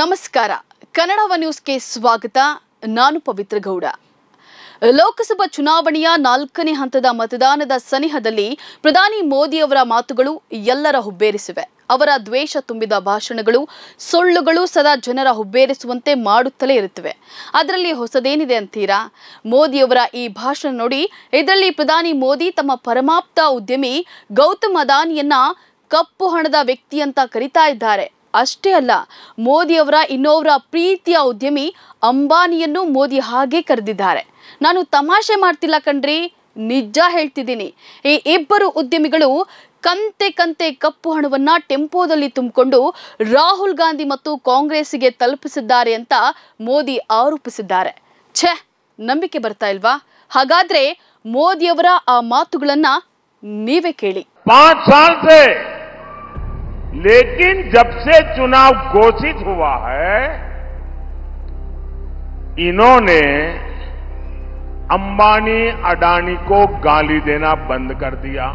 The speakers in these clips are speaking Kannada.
ನಮಸ್ಕಾರ ಕನ್ನಡವ ನ್ಯೂಸ್ಗೆ ಸ್ವಾಗತ ನಾನು ಪವಿತ್ರ ಗೌಡ ಲೋಕಸಭಾ ಚುನಾವಣೆಯ ನಾಲ್ಕನೇ ಹಂತದ ಮತದಾನದ ಸನಿಹದಲ್ಲಿ ಪ್ರಧಾನಿ ಮೋದಿ ಅವರ ಮಾತುಗಳು ಎಲ್ಲರ ಹುಬ್ಬೇರಿಸಿವೆ ಅವರ ದ್ವೇಷ ತುಂಬಿದ ಭಾಷಣಗಳು ಸುಳ್ಳುಗಳು ಸದಾ ಜನರ ಹುಬ್ಬೇರಿಸುವಂತೆ ಮಾಡುತ್ತಲೇ ಇರುತ್ತವೆ ಅದರಲ್ಲಿ ಹೊಸದೇನಿದೆ ಅಂತೀರಾ ಮೋದಿಯವರ ಈ ಭಾಷಣ ನೋಡಿ ಇದರಲ್ಲಿ ಪ್ರಧಾನಿ ಮೋದಿ ತಮ್ಮ ಪರಮಾಪ್ತ ಉದ್ಯಮಿ ಗೌತಮ್ ಅದಾನಿಯನ್ನ ಕಪ್ಪು ಹಣದ ವ್ಯಕ್ತಿ ಅಂತ ಕರಿತಾ ಇದ್ದಾರೆ ಅಷ್ಟೇ ಅಲ್ಲ ಮೋದಿಯವರ ಇನ್ನೋವರ ಪ್ರೀತಿಯ ಉದ್ಯಮಿ ಅಂಬಾನಿಯನ್ನು ಮೋದಿ ಹಾಗೆ ಕರೆದಿದ್ದಾರೆ ನಾನು ತಮಾಷೆ ಮಾಡ್ತಿಲ್ಲ ಕಣ್ರಿ ನಿಜ ಹೇಳ್ತಿದ್ದೀನಿ ಈ ಇಬ್ಬರು ಉದ್ಯಮಿಗಳು ಕಂತೆ ಕಂತೆ ಕಪ್ಪು ಹಣವನ್ನ ಟೆಂಪೋದಲ್ಲಿ ತುಂಬಿಕೊಂಡು ರಾಹುಲ್ ಗಾಂಧಿ ಮತ್ತು ಕಾಂಗ್ರೆಸ್ಗೆ ತಲುಪಿಸಿದ್ದಾರೆ ಅಂತ ಮೋದಿ ಆರೋಪಿಸಿದ್ದಾರೆ ಛೆ ನಂಬಿಕೆ ಬರ್ತಾ ಇಲ್ವಾ ಹಾಗಾದ್ರೆ ಮೋದಿಯವರ ಆ ಮಾತುಗಳನ್ನ ನೀವೇ ಕೇಳಿ लेकिन जब से चुनाव घोषित हुआ है इन्होंने अंबानी अडानी को गाली देना बंद कर दिया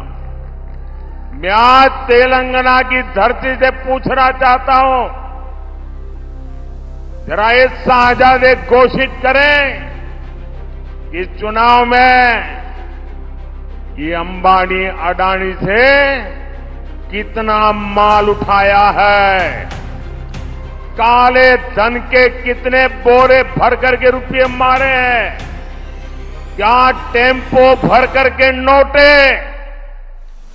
मैं आज तेलंगाना की धरती से पूछना चाहता हूं जरा ये शाहजाद एक घोषित करें कि चुनाव में ये अंबानी अडानी से कितना माल उठाया है काले धन के कितने बोरे भर करके रुपये मारे हैं क्या टेम्पो भर करके नोटे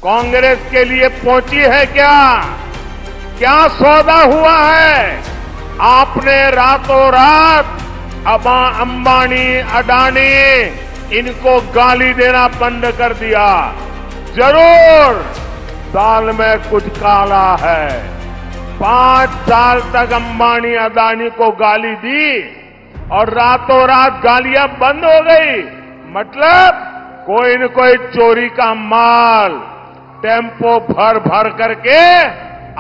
कांग्रेस के लिए पहुंची है क्या क्या सौदा हुआ है आपने रातों रात अबा अंबानी अडानी इनको गाली देना बंद कर दिया जरूर साल में कुछ काला है पांच साल तक अंबानी अदानी को गाली दी और रातों रात गालियां बंद हो गई मतलब कोई न कोई चोरी का माल टेम्पो भर भर करके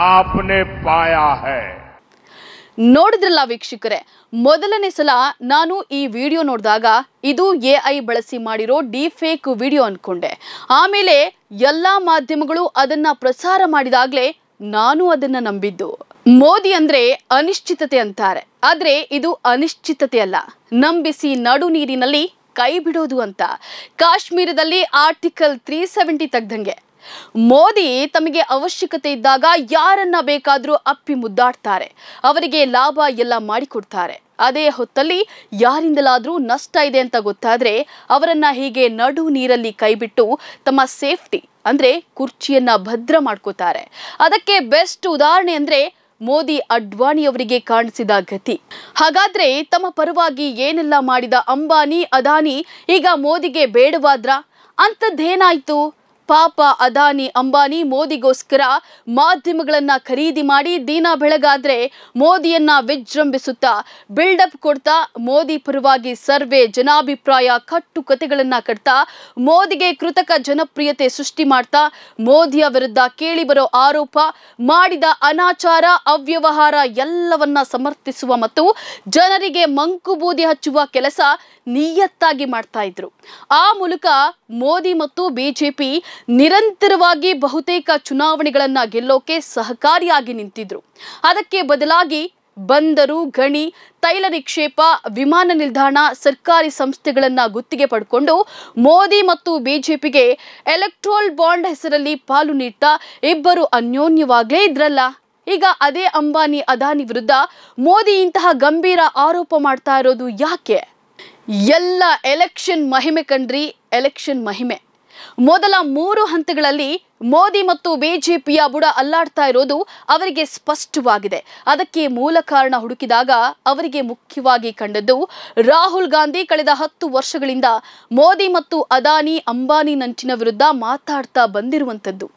आपने पाया है ನೋಡಿದ್ರಲ್ಲ ವೀಕ್ಷಕರೇ ಮೊದಲನೇ ಸಲ ನಾನು ಈ ವಿಡಿಯೋ ನೋಡಿದಾಗ ಇದು ಎ ಐ ಬಳಸಿ ಮಾಡಿರೋ ಡಿಫೇಕ್ ವಿಡಿಯೋ ಅಂದ್ಕೊಂಡೆ ಆಮೇಲೆ ಎಲ್ಲ ಮಾಧ್ಯಮಗಳು ಅದನ್ನು ಪ್ರಸಾರ ಮಾಡಿದಾಗಲೇ ನಾನು ಅದನ್ನು ನಂಬಿದ್ದು ಮೋದಿ ಅಂದರೆ ಅನಿಶ್ಚಿತತೆ ಅಂತಾರೆ ಆದರೆ ಇದು ಅನಿಶ್ಚಿತತೆ ಅಲ್ಲ ನಂಬಿಸಿ ನಡು ನೀರಿನಲ್ಲಿ ಕೈ ಬಿಡೋದು ಅಂತ ಕಾಶ್ಮೀರದಲ್ಲಿ ಆರ್ಟಿಕಲ್ ತ್ರೀ ಸೆವೆಂಟಿ ತೆಗ್ದಂಗೆ ಮೋದಿ ತಮಗೆ ಅವಶ್ಯಕತೆ ಇದ್ದಾಗ ಯಾರನ್ನ ಬೇಕಾದರೂ ಅಪ್ಪಿ ಮುದ್ದಾಡ್ತಾರೆ ಅವರಿಗೆ ಲಾಭ ಎಲ್ಲ ಮಾಡಿಕೊಡ್ತಾರೆ ಅದೇ ಹೊತ್ತಲ್ಲಿ ಯಾರಿಂದಲಾದರೂ ನಷ್ಟ ಇದೆ ಅಂತ ಗೊತ್ತಾದರೆ ಅವರನ್ನು ಹೀಗೆ ನಡು ನೀರಲ್ಲಿ ಕೈಬಿಟ್ಟು ತಮ್ಮ ಸೇಫ್ಟಿ ಅಂದರೆ ಕುರ್ಚಿಯನ್ನ ಭದ್ರ ಮಾಡ್ಕೋತಾರೆ ಅದಕ್ಕೆ ಬೆಸ್ಟ್ ಉದಾಹರಣೆ ಅಂದರೆ ಮೋದಿ ಅಡ್ವಾಣಿ ಅವರಿಗೆ ಕಾಣಿಸಿದ ಗತಿ ಹಾಗಾದ್ರೆ ತಮ್ಮ ಪರವಾಗಿ ಏನೆಲ್ಲ ಮಾಡಿದ ಅಂಬಾನಿ ಅದಾನಿ ಈಗ ಮೋದಿಗೆ ಬೇಡವಾದ್ರ ಅಂಥದ್ದೇನಾಯಿತು ಪಾಪ ಅದಾನಿ ಅಂಬಾನಿ ಮೋದಿಗೋಸ್ಕರ ಮಾಧ್ಯಮಗಳನ್ನ ಖರೀದಿ ಮಾಡಿ ದಿನ ಬೆಳಗಾದ್ರೆ ಮೋದಿಯನ್ನ ವಿಜೃಂಭಿಸುತ್ತಾ ಬಿಲ್ಡಪ್ ಕೊಡ್ತಾ ಮೋದಿ ಪರವಾಗಿ ಸರ್ವೆ ಜನಾಭಿಪ್ರಾಯ ಕಟ್ಟು ಕತೆಗಳನ್ನ ಕಟ್ತಾ ಮೋದಿಗೆ ಕೃತಕ ಜನಪ್ರಿಯತೆ ಸೃಷ್ಟಿ ಮಾಡ್ತಾ ಮೋದಿಯ ವಿರುದ್ಧ ಕೇಳಿಬರೋ ಆರೋಪ ಮಾಡಿದ ಅನಾಚಾರ ಅವ್ಯವಹಾರ ಎಲ್ಲವನ್ನ ಸಮರ್ಥಿಸುವ ಮತ್ತು ಜನರಿಗೆ ಮಂಕು ಬೂದಿ ಹಚ್ಚುವ ಕೆಲಸ ನಿಯತ್ತಾಗಿ ಮಾಡ್ತಾ ಇದ್ರು ಆ ಮೂಲಕ ಮೋದಿ ಮತ್ತು ಬಿಜೆಪಿ ನಿರಂತರವಾಗಿ ಬಹುತೇಕ ಚುನಾವಣೆಗಳನ್ನ ಗೆಲ್ಲೋಕೆ ಸಹಕಾರಿಯಾಗಿ ನಿಂತಿದ್ರು ಅದಕ್ಕೆ ಬದಲಾಗಿ ಬಂದರು ಗಣಿ ತೈಲ ನಿಕ್ಷೇಪ ವಿಮಾನ ನಿಲ್ದಾಣ ಸರ್ಕಾರಿ ಸಂಸ್ಥೆಗಳನ್ನು ಗುತ್ತಿಗೆ ಪಡ್ಕೊಂಡು ಮೋದಿ ಮತ್ತು ಬಿಜೆಪಿಗೆ ಎಲೆಕ್ಟ್ರೋಲ್ ಬಾಂಡ್ ಹೆಸರಲ್ಲಿ ಪಾಲು ನೀಡ್ತಾ ಇಬ್ಬರು ಅನ್ಯೋನ್ಯವಾಗಲೇ ಇದ್ರಲ್ಲ ಈಗ ಅದೇ ಅಂಬಾನಿ ಅದಾನಿ ವಿರುದ್ಧ ಮೋದಿ ಇಂತಹ ಗಂಭೀರ ಆರೋಪ ಮಾಡ್ತಾ ಇರೋದು ಯಾಕೆ ಎಲ್ಲ ಎಲೆಕ್ಷನ್ ಮಹಿಮೆ ಕಂಡ್ರಿ ಎಲೆಕ್ಷನ್ ಮಹಿಮೆ ಮೊದಲ ಮೂರು ಹಂತಗಳಲ್ಲಿ ಮೋದಿ ಮತ್ತು ಬಿಜೆಪಿಯ ಬುಡ ಅಲ್ಲಾಡ್ತಾ ಇರೋದು ಅವರಿಗೆ ಸ್ಪಷ್ಟವಾಗಿದೆ ಅದಕ್ಕೆ ಮೂಲ ಕಾರಣ ಹುಡುಕಿದಾಗ ಅವರಿಗೆ ಮುಖ್ಯವಾಗಿ ಕಂಡದ್ದು ರಾಹುಲ್ ಗಾಂಧಿ ಕಳೆದ ಹತ್ತು ವರ್ಷಗಳಿಂದ ಮೋದಿ ಮತ್ತು ಅದಾನಿ ಅಂಬಾನಿ ನಂಟಿನ ವಿರುದ್ಧ ಮಾತಾಡ್ತಾ ಬಂದಿರುವಂಥದ್ದು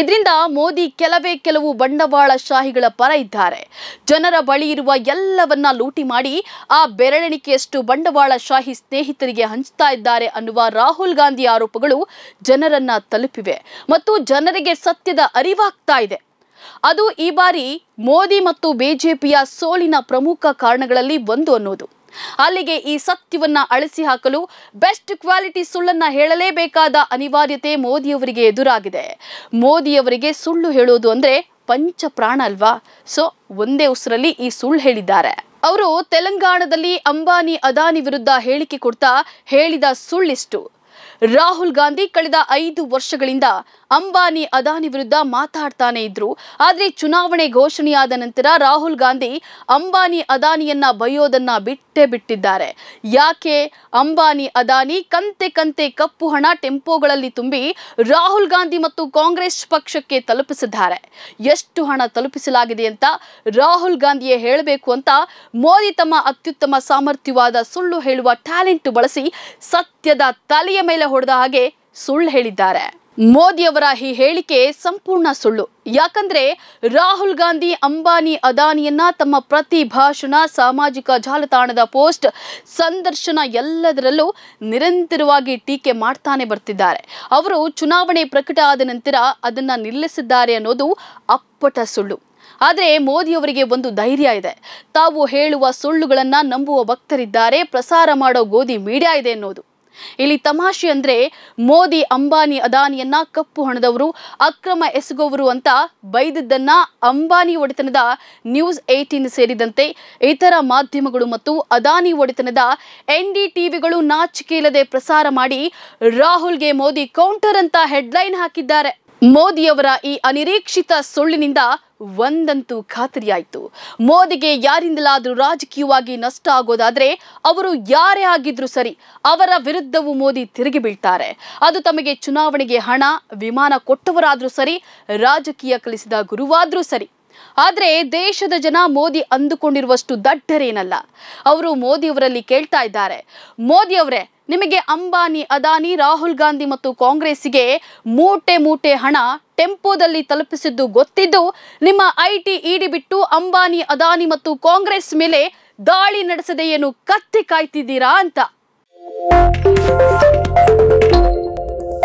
ಇದರಿಂದ ಮೋದಿ ಕೆಲವೇ ಕೆಲವು ಬಂಡವಾಳಶಾಹಿಗಳ ಪರ ಇದ್ದಾರೆ ಜನರ ಬಳಿ ಇರುವ ಎಲ್ಲವನ್ನ ಲೂಟಿ ಮಾಡಿ ಆ ಬೆರಳೆಣಿಕೆಯಷ್ಟು ಬಂಡವಾಳಶಾಹಿ ಸ್ನೇಹಿತರಿಗೆ ಹಂಚ್ತಾ ಇದ್ದಾರೆ ಅನ್ನುವ ರಾಹುಲ್ ಗಾಂಧಿ ಆರೋಪಗಳು ಜನರನ್ನ ತಲುಪಿವೆ ಮತ್ತು ಜನರಿಗೆ ಸತ್ಯದ ಅರಿವಾಗ್ತಾ ಇದೆ ಅದು ಈ ಬಾರಿ ಮೋದಿ ಮತ್ತು ಬಿಜೆಪಿಯ ಸೋಲಿನ ಪ್ರಮುಖ ಕಾರಣಗಳಲ್ಲಿ ಒಂದು ಅನ್ನೋದು ಅಲ್ಲಿಗೆ ಈ ಸತ್ಯವನ್ನ ಅಳಿಸಿ ಹಾಕಲು ಬೆಸ್ಟ್ ಕ್ವಾಲಿಟಿ ಸುಳ್ಳನ್ನ ಹೇಳಲೇಬೇಕಾದ ಅನಿವಾರ್ಯತೆ ಮೋದಿಯವರಿಗೆ ಎದುರಾಗಿದೆ ಮೋದಿಯವರಿಗೆ ಸುಳ್ಳು ಹೇಳೋದು ಅಂದ್ರೆ ಪಂಚ ಪ್ರಾಣ ಅಲ್ವಾ ಸೊ ಒಂದೇ ಉಸಿರಲ್ಲಿ ಈ ಸುಳ್ಳು ಹೇಳಿದ್ದಾರೆ ಅವರು ತೆಲಂಗಾಣದಲ್ಲಿ ಅಂಬಾನಿ ಅದಾನಿ ವಿರುದ್ಧ ಹೇಳಿಕೆ ಕೊಡ್ತಾ ಹೇಳಿದ ಸುಳ್ಳಿಷ್ಟು ರಾಹುಲ್ ಗಾಂಧಿ ಕಳೆದ ಐದು ವರ್ಷಗಳಿಂದ ಅಂಬಾನಿ ಅದಾನಿ ವಿರುದ್ಧ ಮಾತಾಡ್ತಾನೆ ಇದ್ರು ಆದರೆ ಚುನಾವಣೆ ಘೋಷಣೆಯಾದ ನಂತರ ರಾಹುಲ್ ಗಾಂಧಿ ಅಂಬಾನಿ ಅದಾನಿಯನ್ನ ಬಯ್ಯೋದನ್ನ ಬಿಟ್ಟೇ ಬಿಟ್ಟಿದ್ದಾರೆ ಯಾಕೆ ಅಂಬಾನಿ ಅದಾನಿ ಕಂತೆ ಕಂತೆ ಕಪ್ಪು ಹಣ ಟೆಂಪೋಗಳಲ್ಲಿ ತುಂಬಿ ರಾಹುಲ್ ಗಾಂಧಿ ಮತ್ತು ಕಾಂಗ್ರೆಸ್ ಪಕ್ಷಕ್ಕೆ ತಲುಪಿಸಿದ್ದಾರೆ ಎಷ್ಟು ಹಣ ತಲುಪಿಸಲಾಗಿದೆ ಅಂತ ರಾಹುಲ್ ಗಾಂಧಿಯೇ ಹೇಳಬೇಕು ಅಂತ ಮೋದಿ ತಮ್ಮ ಅತ್ಯುತ್ತಮ ಸಾಮರ್ಥ್ಯವಾದ ಸುಳ್ಳು ಹೇಳುವ ಟ್ಯಾಲೆಂಟ್ ಬಳಸಿ ಸತ್ಯದ ತಲೆಯ ಮೇಲೆ ಮೇಲೆ ಹೊಡೆದ ಹಾಗೆ ಸುಳ್ಳು ಹೇಳಿದ್ದಾರೆ ಮೋದಿಯವರ ಈ ಹೇಳಿಕೆ ಸಂಪೂರ್ಣ ಸುಳ್ಳು ಯಾಕಂದ್ರೆ ರಾಹುಲ್ ಗಾಂಧಿ ಅಂಬಾನಿ ಅದಾನಿಯನ್ನ ತಮ್ಮ ಪ್ರತಿ ಭಾಷಣ ಸಾಮಾಜಿಕ ಜಾಲತಾಣದ ಪೋಸ್ಟ್ ಸಂದರ್ಶನ ಎಲ್ಲದರಲ್ಲೂ ನಿರಂತರವಾಗಿ ಟೀಕೆ ಮಾಡ್ತಾನೆ ಬರ್ತಿದ್ದಾರೆ ಅವರು ಚುನಾವಣೆ ಪ್ರಕಟ ಆದ ನಂತರ ಅದನ್ನ ನಿಲ್ಲಿಸಿದ್ದಾರೆ ಅನ್ನೋದು ಅಪ್ಪಟ ಸುಳ್ಳು ಆದರೆ ಮೋದಿಯವರಿಗೆ ಒಂದು ಧೈರ್ಯ ಇದೆ ತಾವು ಹೇಳುವ ಸುಳ್ಳುಗಳನ್ನು ನಂಬುವ ಭಕ್ತರಿದ್ದಾರೆ ಪ್ರಸಾರ ಮಾಡೋ ಗೋಧಿ ಮೀಡಿಯಾ ಇದೆ ಅನ್ನೋದು ಇಲ್ಲಿ ತಮಾಷೆ ಅಂದ್ರೆ ಮೋದಿ ಅಂಬಾನಿ ಅದಾನಿಯನ್ನ ಕಪ್ಪು ಹಣದವರು ಅಕ್ರಮ ಎಸಗೋವರು ಅಂತ ಬೈದದ್ದನ್ನ ಅಂಬಾನಿ ಒಡೆತನದ ನ್ಯೂಸ್ ಏಟೀನ್ ಸೇರಿದಂತೆ ಇತರ ಮಾಧ್ಯಮಗಳು ಮತ್ತು ಅದಾನಿ ಒಡೆತನದ ಎನ್ ಡಿ ಟಿವಿಗಳು ನಾಚಿಕೆ ಪ್ರಸಾರ ಮಾಡಿ ರಾಹುಲ್ಗೆ ಮೋದಿ ಕೌಂಟರ್ ಅಂತ ಹೆಡ್ಲೈನ್ ಹಾಕಿದ್ದಾರೆ ಮೋದಿಯವರ ಈ ಅನಿರೀಕ್ಷಿತ ಸುಳ್ಳಿನಿಂದ ಒಂದಂತೂ ಖಾತರಿಯಾಯಿತು ಮೋದಿಗೆ ಯಾರಿಂದಲಾದರೂ ರಾಜಕೀಯವಾಗಿ ನಷ್ಟ ಆಗೋದಾದರೆ ಅವರು ಯಾರೇ ಆಗಿದ್ರು ಸರಿ ಅವರ ವಿರುದ್ಧವೂ ಮೋದಿ ತಿರುಗಿ ಬೀಳ್ತಾರೆ ಅದು ತಮಗೆ ಚುನಾವಣೆಗೆ ಹಣ ವಿಮಾನ ಕೊಟ್ಟವರಾದರೂ ಸರಿ ರಾಜಕೀಯ ಕಲಿಸಿದ ಗುರುವಾದರೂ ಸರಿ ಆದರೆ ದೇಶದ ಜನ ಮೋದಿ ಅಂದುಕೊಂಡಿರುವಷ್ಟು ದಡ್ಡರೇನಲ್ಲ ಅವರು ಮೋದಿಯವರಲ್ಲಿ ಕೇಳ್ತಾ ಇದ್ದಾರೆ ಮೋದಿಯವರೇ ನಿಮಗೆ ಅಂಬಾನಿ ಅದಾನಿ ರಾಹುಲ್ ಗಾಂಧಿ ಮತ್ತು ಕಾಂಗ್ರೆಸ್ಗೆ ಮೂಟೆ ಮೂಟೆ ಹಣ ಟೆಂಪೋದಲ್ಲಿ ತಲುಪಿಸಿದ್ದು ಗೊತ್ತಿದ್ದು ನಿಮ್ಮ ಐಟಿ ಇಡಿ ಬಿಟ್ಟು ಅಂಬಾನಿ ಅದಾನಿ ಮತ್ತು ಕಾಂಗ್ರೆಸ್ ಮೇಲೆ ದಾಳಿ ನಡೆಸದೆ ಏನು ಕತ್ತಿ ಕಾಯ್ತಿದ್ದೀರಾ ಅಂತ